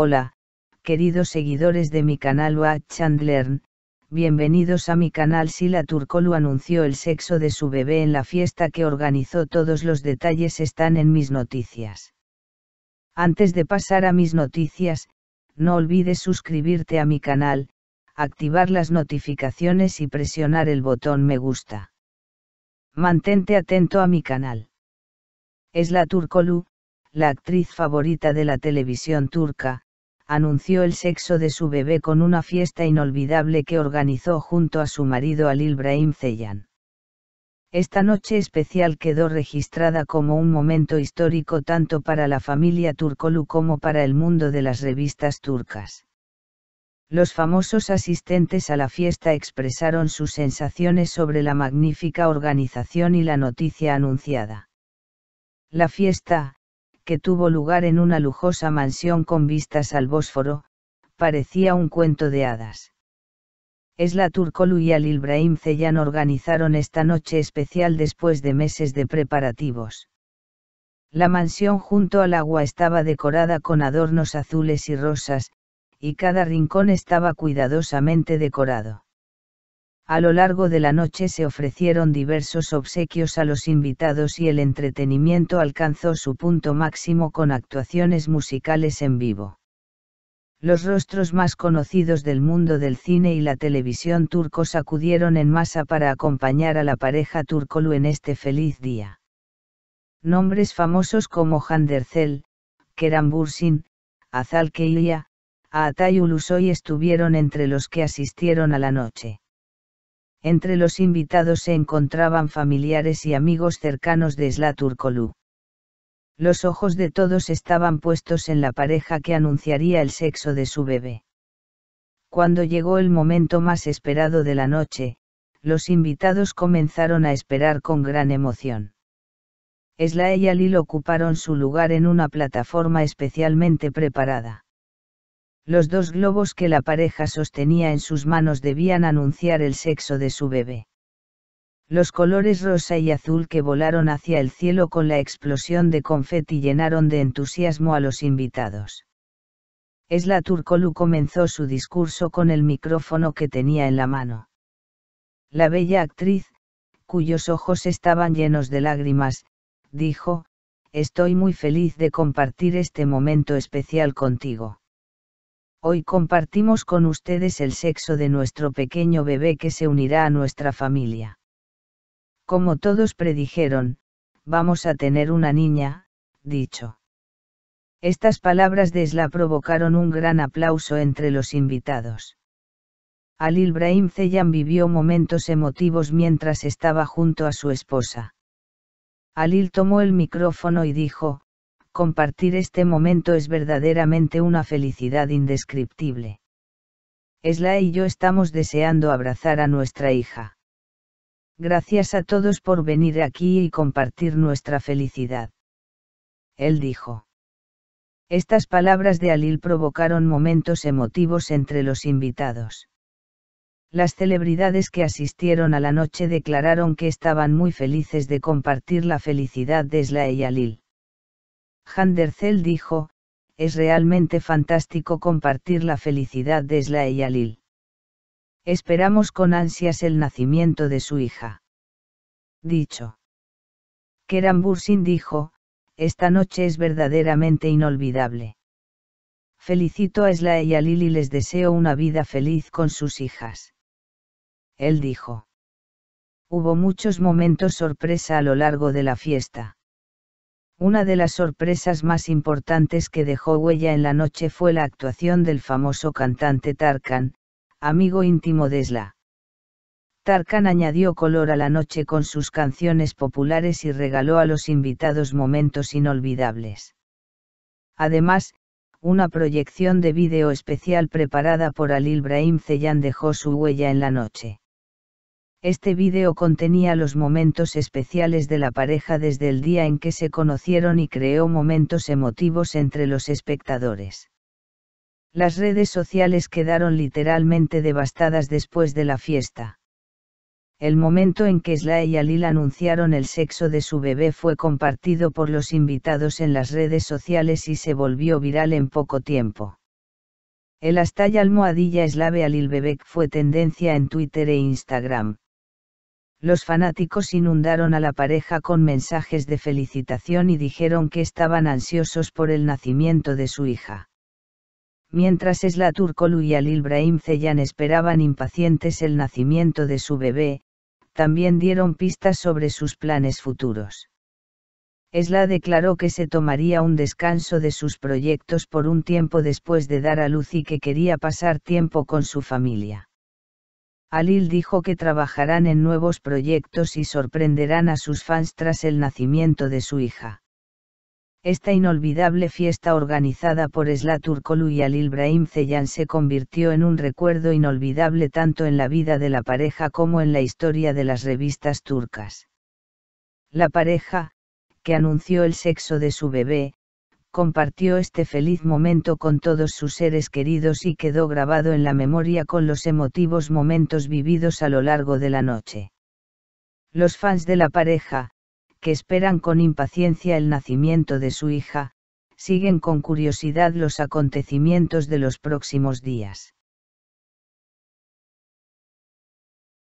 Hola, queridos seguidores de mi canal Watch Chandler, bienvenidos a mi canal Sila Turcolu anunció el sexo de su bebé en la fiesta que organizó todos los detalles están en mis noticias. Antes de pasar a mis noticias, no olvides suscribirte a mi canal, activar las notificaciones y presionar el botón me gusta. Mantente atento a mi canal. Es la Turcolu, la actriz favorita de la televisión turca, anunció el sexo de su bebé con una fiesta inolvidable que organizó junto a su marido al Ibrahim Zeyan. Esta noche especial quedó registrada como un momento histórico tanto para la familia Turkolu como para el mundo de las revistas turcas. Los famosos asistentes a la fiesta expresaron sus sensaciones sobre la magnífica organización y la noticia anunciada. La fiesta, que tuvo lugar en una lujosa mansión con vistas al Bósforo, parecía un cuento de hadas. Esla Turcolu y Al Ibrahim Ceyan organizaron esta noche especial después de meses de preparativos. La mansión junto al agua estaba decorada con adornos azules y rosas, y cada rincón estaba cuidadosamente decorado. A lo largo de la noche se ofrecieron diversos obsequios a los invitados y el entretenimiento alcanzó su punto máximo con actuaciones musicales en vivo. Los rostros más conocidos del mundo del cine y la televisión turcos acudieron en masa para acompañar a la pareja turcolu en este feliz día. Nombres famosos como Handercel, Kerem Bursin, Azal Keilia, Atay Ulusoy estuvieron entre los que asistieron a la noche. Entre los invitados se encontraban familiares y amigos cercanos de Sla Los ojos de todos estaban puestos en la pareja que anunciaría el sexo de su bebé. Cuando llegó el momento más esperado de la noche, los invitados comenzaron a esperar con gran emoción. Esla y Alil ocuparon su lugar en una plataforma especialmente preparada. Los dos globos que la pareja sostenía en sus manos debían anunciar el sexo de su bebé. Los colores rosa y azul que volaron hacia el cielo con la explosión de confeti llenaron de entusiasmo a los invitados. Esla Turcolu comenzó su discurso con el micrófono que tenía en la mano. La bella actriz, cuyos ojos estaban llenos de lágrimas, dijo, Estoy muy feliz de compartir este momento especial contigo. Hoy compartimos con ustedes el sexo de nuestro pequeño bebé que se unirá a nuestra familia. Como todos predijeron, vamos a tener una niña, dicho. Estas palabras de Esla provocaron un gran aplauso entre los invitados. Al Ibrahim Zeyan vivió momentos emotivos mientras estaba junto a su esposa. Alil tomó el micrófono y dijo, Compartir este momento es verdaderamente una felicidad indescriptible. Esla y yo estamos deseando abrazar a nuestra hija. Gracias a todos por venir aquí y compartir nuestra felicidad. Él dijo. Estas palabras de Alil provocaron momentos emotivos entre los invitados. Las celebridades que asistieron a la noche declararon que estaban muy felices de compartir la felicidad de Esla y Alil. Handercel dijo, es realmente fantástico compartir la felicidad de Esla y Alil. Esperamos con ansias el nacimiento de su hija. Dicho. Kerambursin dijo, esta noche es verdaderamente inolvidable. Felicito a Esla y a y les deseo una vida feliz con sus hijas. Él dijo. Hubo muchos momentos sorpresa a lo largo de la fiesta. Una de las sorpresas más importantes que dejó huella en la noche fue la actuación del famoso cantante Tarkan, amigo íntimo de Sla. Tarkan añadió color a la noche con sus canciones populares y regaló a los invitados momentos inolvidables. Además, una proyección de vídeo especial preparada por Alil Ibrahim Ceyan dejó su huella en la noche. Este video contenía los momentos especiales de la pareja desde el día en que se conocieron y creó momentos emotivos entre los espectadores. Las redes sociales quedaron literalmente devastadas después de la fiesta. El momento en que slay y Alil anunciaron el sexo de su bebé fue compartido por los invitados en las redes sociales y se volvió viral en poco tiempo. El hasta y almohadilla Slave Alil Bebek fue tendencia en Twitter e Instagram los fanáticos inundaron a la pareja con mensajes de felicitación y dijeron que estaban ansiosos por el nacimiento de su hija. Mientras Esla Turkolu y Alil Ibrahim Zeyan esperaban impacientes el nacimiento de su bebé, también dieron pistas sobre sus planes futuros. Esla declaró que se tomaría un descanso de sus proyectos por un tiempo después de dar a luz y que quería pasar tiempo con su familia. Alil dijo que trabajarán en nuevos proyectos y sorprenderán a sus fans tras el nacimiento de su hija. Esta inolvidable fiesta organizada por Esla Turkolu y Alil Brahim Zeyan se convirtió en un recuerdo inolvidable tanto en la vida de la pareja como en la historia de las revistas turcas. La pareja, que anunció el sexo de su bebé, compartió este feliz momento con todos sus seres queridos y quedó grabado en la memoria con los emotivos momentos vividos a lo largo de la noche. Los fans de la pareja, que esperan con impaciencia el nacimiento de su hija, siguen con curiosidad los acontecimientos de los próximos días.